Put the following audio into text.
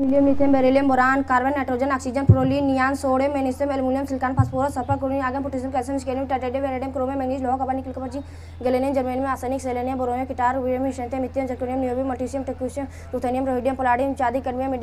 helium methane beryllium boron carbon nitrogen oxygen fluorine neon sodium magnesium aluminium silicon phosphorus sulphur chlorine iron potassium calcium स्केलियम titanium vanadium chrome manganese लोहा copper nickel copper zinc gallium germanium arsenic selenium बोरोनियम किटार uranium methane मिथियम zirconium niobium magnesium टेक्यूशियम ruthenium rhodium palladium इत्यादि cadmium